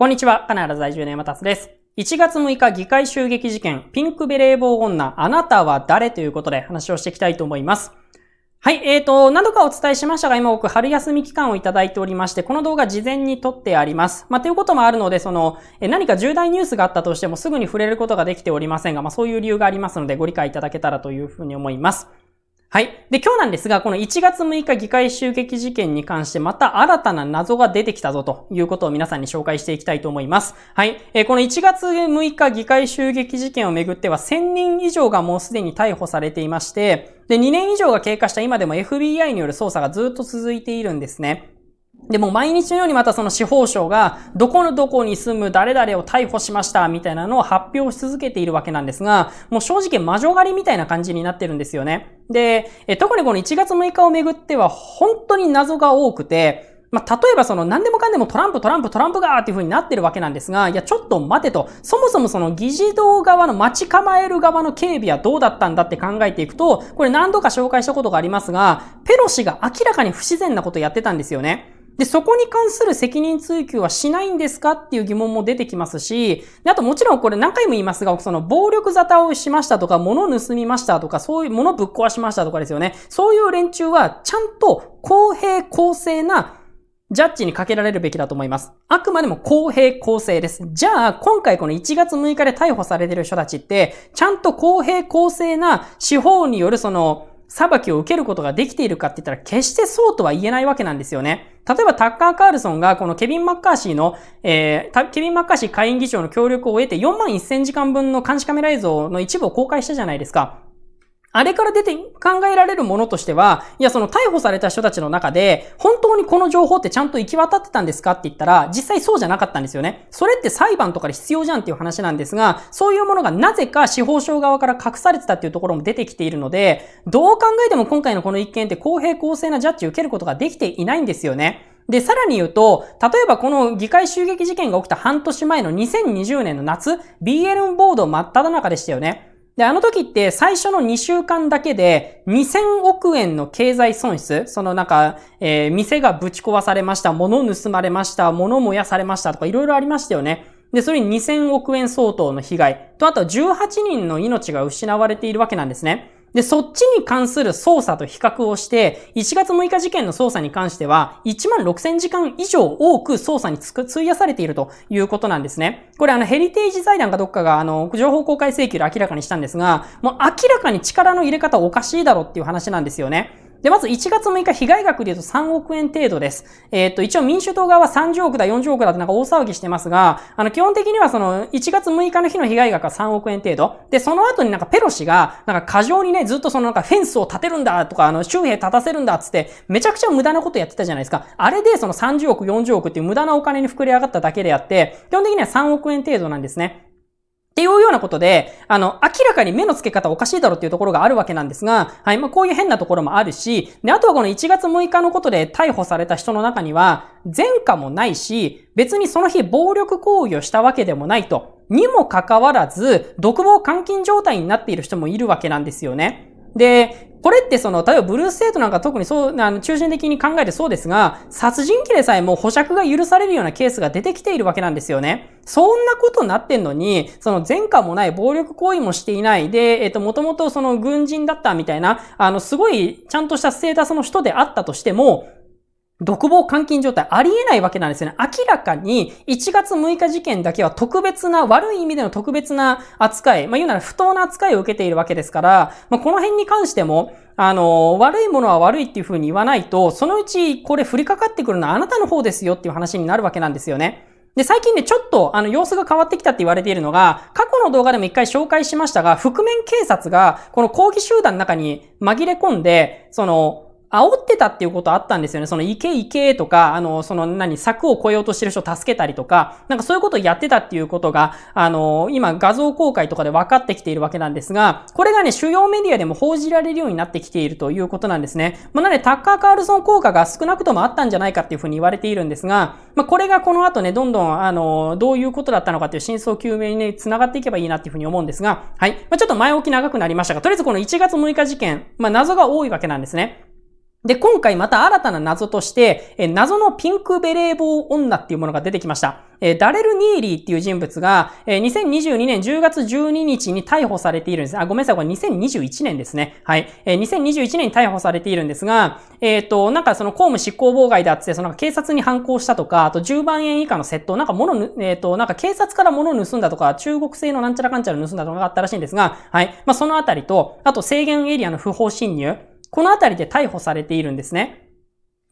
こんにちは、カナダ在住の山達です。1月6日議会襲撃事件、ピンクベレー帽女、あなたは誰ということで話をしていきたいと思います。はい、えーと、何度かお伝えしましたが、今僕、春休み期間をいただいておりまして、この動画事前に撮ってあります。まあ、ということもあるので、その、え何か重大ニュースがあったとしてもすぐに触れることができておりませんが、まあ、そういう理由がありますので、ご理解いただけたらというふうに思います。はい。で、今日なんですが、この1月6日議会襲撃事件に関してまた新たな謎が出てきたぞということを皆さんに紹介していきたいと思います。はい。えー、この1月6日議会襲撃事件をめぐっては1000人以上がもうすでに逮捕されていまして、で、2年以上が経過した今でも FBI による捜査がずっと続いているんですね。で、も毎日のようにまたその司法省が、どこのどこに住む誰々を逮捕しました、みたいなのを発表し続けているわけなんですが、もう正直魔女狩りみたいな感じになってるんですよね。で、特にこの1月6日をめぐっては、本当に謎が多くて、まあ、例えばその何でもかんでもトランプトランプトランプがーっていう風になってるわけなんですが、いや、ちょっと待てと、そもそもその議事堂側の待ち構える側の警備はどうだったんだって考えていくと、これ何度か紹介したことがありますが、ペロシが明らかに不自然なことやってたんですよね。で、そこに関する責任追及はしないんですかっていう疑問も出てきますし、であともちろんこれ何回も言いますが、その暴力沙汰をしましたとか、物を盗みましたとか、そういう物ぶっ壊しましたとかですよね。そういう連中はちゃんと公平公正なジャッジにかけられるべきだと思います。あくまでも公平公正です。じゃあ、今回この1月6日で逮捕されてる人たちって、ちゃんと公平公正な司法によるその、裁きを受けることができているかって言ったら決してそうとは言えないわけなんですよね。例えばタッカー・カールソンがこのケビン・マッカーシーの、えー、ケビン・マッカーシー下院議長の協力を得て4万1000時間分の監視カメラ映像の一部を公開したじゃないですか。あれから出て考えられるものとしては、いや、その逮捕された人たちの中で、本当にこの情報ってちゃんと行き渡ってたんですかって言ったら、実際そうじゃなかったんですよね。それって裁判とかで必要じゃんっていう話なんですが、そういうものがなぜか司法省側から隠されてたっていうところも出てきているので、どう考えても今回のこの一件って公平公正なジャッジを受けることができていないんですよね。で、さらに言うと、例えばこの議会襲撃事件が起きた半年前の2020年の夏、BL ボード真っ只中でしたよね。で、あの時って最初の2週間だけで2000億円の経済損失、そのなんか、えー、店がぶち壊されました、物盗まれました、物燃やされましたとかいろいろありましたよね。で、それに2000億円相当の被害と、あと18人の命が失われているわけなんですね。で、そっちに関する捜査と比較をして、1月6日事件の捜査に関しては、1万6000時間以上多く捜査に費やされているということなんですね。これあの、ヘリテージ財団かどっかが、あの、情報公開請求で明らかにしたんですが、もう明らかに力の入れ方おかしいだろっていう話なんですよね。で、まず1月6日、被害額で言うと3億円程度です。えー、っと、一応民主党側は30億だ、40億だってなんか大騒ぎしてますが、あの、基本的にはその、1月6日の日の被害額は3億円程度。で、その後になんかペロシが、なんか過剰にね、ずっとそのなんかフェンスを立てるんだとか、あの、周辺立たせるんだっつって、めちゃくちゃ無駄なことやってたじゃないですか。あれでその30億、40億っていう無駄なお金に膨れ上がっただけであって、基本的には3億円程度なんですね。っていうようなことで、あの、明らかに目の付け方おかしいだろっていうところがあるわけなんですが、はい、まあ、こういう変なところもあるし、で、あとはこの1月6日のことで逮捕された人の中には、前科もないし、別にその日暴力行為をしたわけでもないと、にもかかわらず、独房監禁状態になっている人もいるわけなんですよね。で、これってその、例えばブルーステートなんか特にそう、あの、中心的に考えてそうですが、殺人鬼でさえも保釈が許されるようなケースが出てきているわけなんですよね。そんなことになってんのに、その前科もない、暴力行為もしていない、で、えっと、もともとその軍人だったみたいな、あの、すごいちゃんとしたステータスの人であったとしても、独房監禁状態ありえないわけなんですよね。明らかに1月6日事件だけは特別な、悪い意味での特別な扱い、まあ言うなら不当な扱いを受けているわけですから、まあこの辺に関しても、あの、悪いものは悪いっていうふうに言わないと、そのうちこれ降りかかってくるのはあなたの方ですよっていう話になるわけなんですよね。で、最近ね、ちょっと、あの、様子が変わってきたって言われているのが、過去の動画でも一回紹介しましたが、覆面警察が、この抗議集団の中に紛れ込んで、その、煽ってたっていうことあったんですよね。その、いけいけとか、あの、その、何、柵を越えようとしてる人を助けたりとか、なんかそういうことをやってたっていうことが、あの、今画像公開とかで分かってきているわけなんですが、これがね、主要メディアでも報じられるようになってきているということなんですね。まあ、なので、タッカー・カールソン効果が少なくともあったんじゃないかっていうふうに言われているんですが、まあ、これがこの後ね、どんどん、あの、どういうことだったのかっていう真相究明にね、繋がっていけばいいなっていうふうに思うんですが、はい。まあ、ちょっと前置き長くなりましたが、とりあえずこの1月6日事件、まあ、謎が多いわけなんですね。で、今回また新たな謎として、え謎のピンクベレー帽女っていうものが出てきました。えダレル・ニーリーっていう人物が、え2022年10月12日に逮捕されているんです。あ、ごめんなさい、これ2021年ですね。はい。え2021年に逮捕されているんですが、えっ、ー、と、なんかその公務執行妨害だって、その警察に反抗したとか、あと10万円以下の窃盗、なんか物、えっ、ー、と、なんか警察から物盗んだとか、中国製のなんちゃらかんちゃら盗んだとかがあったらしいんですが、はい。まあ、そのあたりと、あと制限エリアの不法侵入、このあたりで逮捕されているんですね。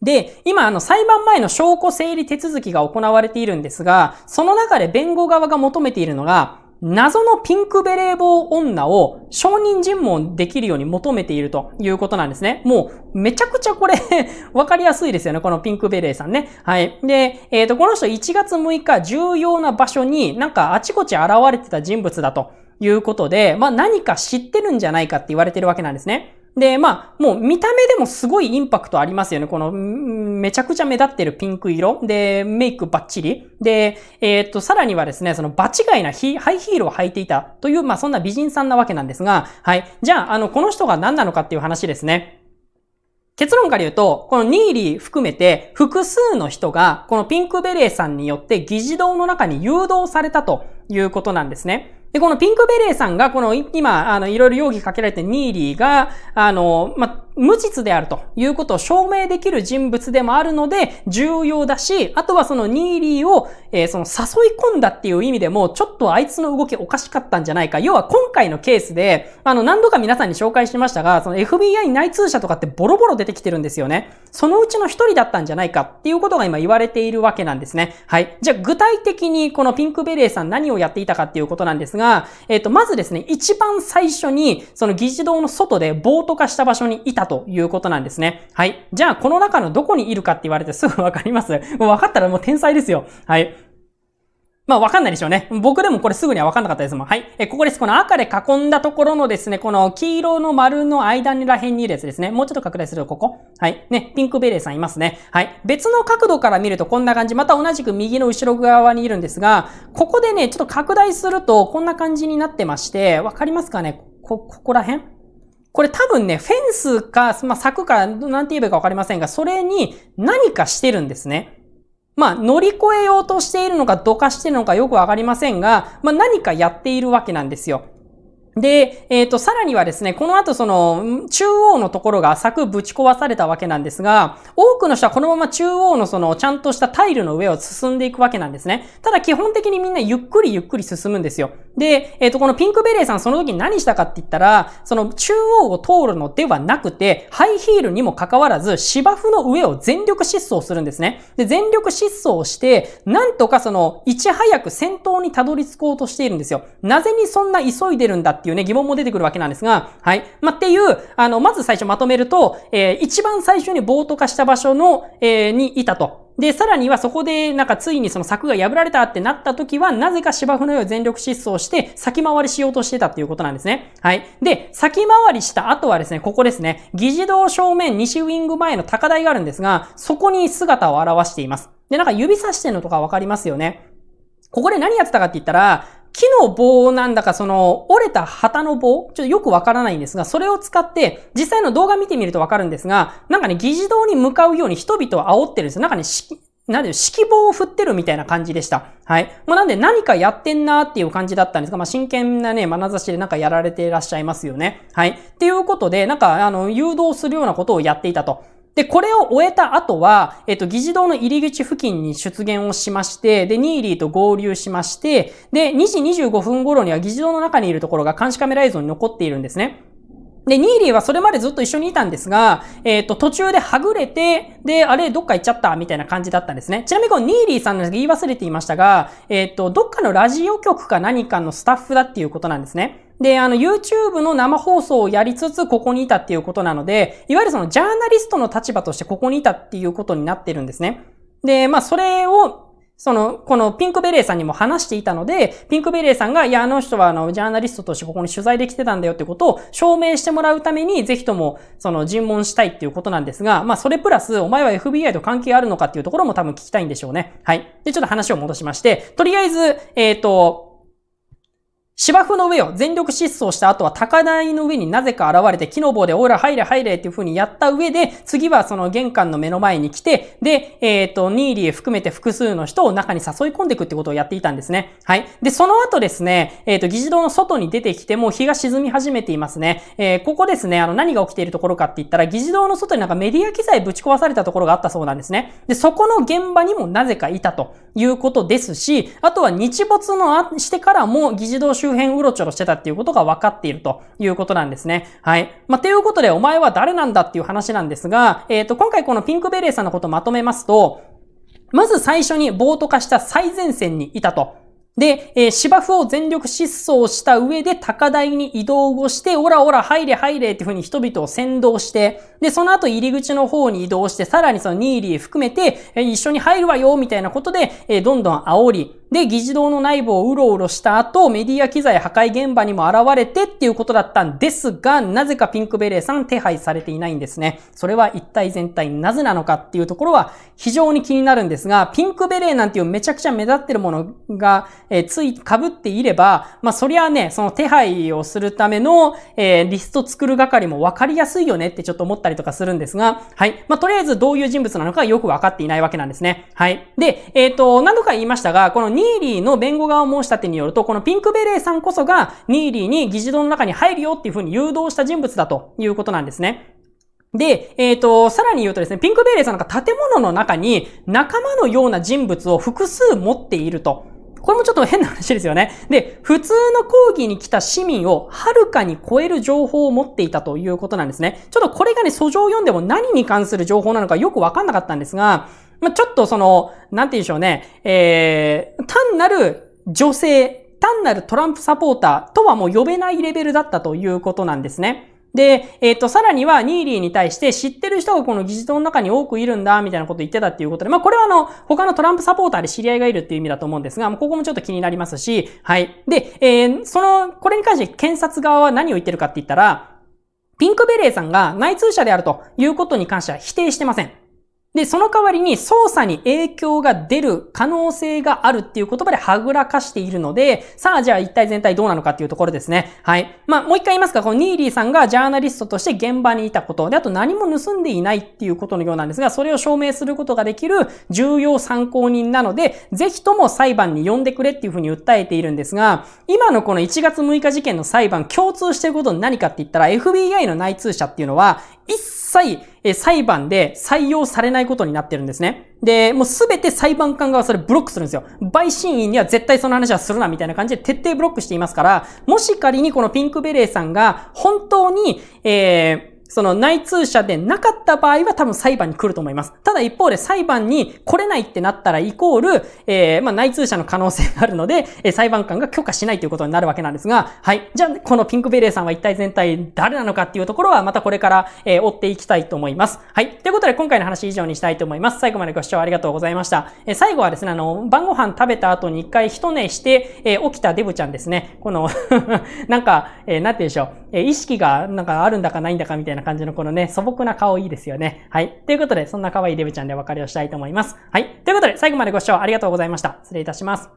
で、今あの裁判前の証拠整理手続きが行われているんですが、その中で弁護側が求めているのが、謎のピンクベレー帽女を証人尋問できるように求めているということなんですね。もう、めちゃくちゃこれ わかりやすいですよね。このピンクベレーさんね。はい。で、えっ、ー、と、この人1月6日、重要な場所になんかあちこち現れてた人物だということで、まあ何か知ってるんじゃないかって言われてるわけなんですね。で、まあ、もう見た目でもすごいインパクトありますよね。この、めちゃくちゃ目立ってるピンク色。で、メイクバッチリ。で、えー、っと、さらにはですね、その場違いなヒハイヒールを履いていたという、まあ、そんな美人さんなわけなんですが、はい。じゃあ、あの、この人が何なのかっていう話ですね。結論から言うと、このニーリー含めて複数の人が、このピンクベレーさんによって議事堂の中に誘導されたということなんですね。で、このピンクベレーさんが、この今、あの、いろいろ容疑かけられてニーリーが、あの、ま、無実であるということを証明できる人物でもあるので重要だし、あとはそのニーリーを、えー、その誘い込んだっていう意味でも、ちょっとあいつの動きおかしかったんじゃないか。要は今回のケースで、あの何度か皆さんに紹介しましたが、その FBI 内通者とかってボロボロ出てきてるんですよね。そのうちの一人だったんじゃないかっていうことが今言われているわけなんですね。はい。じゃあ具体的にこのピンクベレーさん何をやっていたかっていうことなんですが、えっ、ー、と、まずですね、一番最初にその議事堂の外で暴徒化した場所にいたということなんですね。はい。じゃあ、この中のどこにいるかって言われてすぐわかります。もうわかったらもう天才ですよ。はい。まあ、わかんないでしょうね。僕でもこれすぐにはわかんなかったですもん。はい。え、ここです。この赤で囲んだところのですね、この黄色の丸の間にら辺にいるやつですね。もうちょっと拡大するとここ。はい。ね、ピンクベレーさんいますね。はい。別の角度から見るとこんな感じ。また同じく右の後ろ側にいるんですが、ここでね、ちょっと拡大するとこんな感じになってまして、わかりますかねこ、ここら辺これ多分ね、フェンスか、まあ、柵か、なんて言えばいいかわかりませんが、それに何かしてるんですね。まあ、乗り越えようとしているのか、どかしているのかよくわかりませんが、まあ、何かやっているわけなんですよ。で、えっ、ー、と、さらにはですね、この後その、中央のところが浅くぶち壊されたわけなんですが、多くの人はこのまま中央のその、ちゃんとしたタイルの上を進んでいくわけなんですね。ただ基本的にみんなゆっくりゆっくり進むんですよ。で、えっ、ー、と、このピンクベレーさんその時に何したかって言ったら、その中央を通るのではなくて、ハイヒールにもかかわらず、芝生の上を全力疾走するんですね。で、全力疾走して、なんとかその、いち早く先頭にたどり着こうとしているんですよ。なぜにそんな急いでるんだってっていうね、疑問も出てくるわけなんですが、はい。まあ、っていう、あの、まず最初まとめると、えー、一番最初に暴徒化した場所の、えー、にいたと。で、さらにはそこで、なんかついにその柵が破られたってなった時は、なぜか芝生の上を全力疾走して先回りしようとしてたっていうことなんですね。はい。で、先回りした後はですね、ここですね、議事堂正面西ウィング前の高台があるんですが、そこに姿を現しています。で、なんか指さしてるのとかわかりますよね。ここで何やってたかって言ったら、木の棒なんだかその折れた旗の棒ちょっとよくわからないんですが、それを使って実際の動画見てみるとわかるんですが、なんかね、議事堂に向かうように人々を煽ってるんですよ。なんかね、なんで、指揮棒を振ってるみたいな感じでした。はい。もうなんで何かやってんなーっていう感じだったんですが、まあ、真剣なね、眼差しでなんかやられていらっしゃいますよね。はい。っていうことで、なんか、あの、誘導するようなことをやっていたと。で、これを終えた後は、えっと、議事堂の入り口付近に出現をしまして、で、ニーリーと合流しまして、で、2時25分頃には議事堂の中にいるところが監視カメラ映像に残っているんですね。で、ニーリーはそれまでずっと一緒にいたんですが、えっ、ー、と、途中ではぐれて、で、あれ、どっか行っちゃったみたいな感じだったんですね。ちなみにこのニーリーさんの言い忘れていましたが、えっ、ー、と、どっかのラジオ局か何かのスタッフだっていうことなんですね。で、あの、YouTube の生放送をやりつつ、ここにいたっていうことなので、いわゆるその、ジャーナリストの立場としてここにいたっていうことになってるんですね。で、まあ、それを、その、このピンクベレーさんにも話していたので、ピンクベレーさんが、いや、あの人はあの、ジャーナリストとしてここに取材できてたんだよってことを証明してもらうために、ぜひとも、その、尋問したいっていうことなんですが、まあ、それプラス、お前は FBI と関係あるのかっていうところも多分聞きたいんでしょうね。はい。で、ちょっと話を戻しまして、とりあえず、えっ、ー、と、芝生の上を全力疾走した後は高台の上になぜか現れて木の棒でおら入れ入れっていう風にやった上で、次はその玄関の目の前に来て、で、えっ、ー、と、ニーリー含めて複数の人を中に誘い込んでいくってことをやっていたんですね。はい。で、その後ですね、えっ、ー、と、議事堂の外に出てきても日が沈み始めていますね。えー、ここですね、あの、何が起きているところかって言ったら、議事堂の外になんかメディア機材ぶち壊されたところがあったそうなんですね。で、そこの現場にもなぜかいたということですし、あとは日没のあしてからも議事堂周周辺うろちょろしてたっていうことが分かっているということなんですね。はい。まあ、いうことで、お前は誰なんだっていう話なんですが、えっ、ー、と、今回このピンクベレーさんのことをまとめますと、まず最初に暴徒化した最前線にいたと。で、えー、芝生を全力疾走した上で高台に移動をして、オラオラ入れ入れっていう風に人々を先導して、で、その後入り口の方に移動して、さらにそのニーリー含めて、えー、一緒に入るわよ、みたいなことで、えー、どんどん煽り、で、議事堂の内部をうろうろした後、メディア機材破壊現場にも現れてっていうことだったんですが、なぜかピンクベレーさん手配されていないんですね。それは一体全体なぜなのかっていうところは非常に気になるんですが、ピンクベレーなんていうめちゃくちゃ目立ってるものが、えつい被っていれば、まあそりゃね、その手配をするための、えー、リスト作る係もわかりやすいよねってちょっと思ったりとかするんですが、はい。まあとりあえずどういう人物なのかよくわかっていないわけなんですね。はい。で、えっ、ー、と、何度か言いましたが、このニーリーの弁護側を申し立てによると、このピンクベレーさんこそが、ニーリーに議事堂の中に入るよっていうふうに誘導した人物だということなんですね。で、えっ、ー、と、さらに言うとですね、ピンクベレーさんが建物の中に仲間のような人物を複数持っていると。これもちょっと変な話ですよね。で、普通の抗議に来た市民をはるかに超える情報を持っていたということなんですね。ちょっとこれがね、訴状を読んでも何に関する情報なのかよくわかんなかったんですが、まあ、ちょっとその、なんて言うんでしょうね、えー、単なる女性、単なるトランプサポーターとはもう呼べないレベルだったということなんですね。で、えっ、ー、と、さらには、ニーリーに対して、知ってる人がこの議事堂の中に多くいるんだ、みたいなこと言ってたっていうことで、まあ、これはあの、他のトランプサポーターで知り合いがいるっていう意味だと思うんですが、もうここもちょっと気になりますし、はい。で、えー、その、これに関して検察側は何を言ってるかって言ったら、ピンクベレーさんが内通者であるということに関しては否定してません。で、その代わりに操作に影響が出る可能性があるっていう言葉ではぐらかしているので、さあじゃあ一体全体どうなのかっていうところですね。はい。まあ、もう一回言いますか、このニーリーさんがジャーナリストとして現場にいたこと、で、あと何も盗んでいないっていうことのようなんですが、それを証明することができる重要参考人なので、ぜひとも裁判に呼んでくれっていうふうに訴えているんですが、今のこの1月6日事件の裁判共通してること何かって言ったら、FBI の内通者っていうのは、一切、え裁判で採用されないことになってるんですね。で、もうすべて裁判官側それブロックするんですよ。陪審員には絶対その話はするなみたいな感じで徹底ブロックしていますから、もし仮にこのピンクベレーさんが本当に、えー、その内通者でなかった場合は多分裁判に来ると思います。ただ一方で裁判に来れないってなったらイコール、えー、まあ内通者の可能性があるので、えー、裁判官が許可しないということになるわけなんですが、はい。じゃあ、このピンクベレーさんは一体全体誰なのかっていうところはまたこれから、えー、追っていきたいと思います。はい。ということで今回の話以上にしたいと思います。最後までご視聴ありがとうございました。えー、最後はですね、あの、晩ご飯食べた後に一回一寝して、えー、起きたデブちゃんですね。この なんか、えー、なんて言うでしょう。え意識がなんかあるんだかないんだかみたいな感じのこのね、素朴な顔いいですよね。はい。ということで、そんな可愛いデブちゃんでお別れをしたいと思います。はい。ということで、最後までご視聴ありがとうございました。失礼いたします。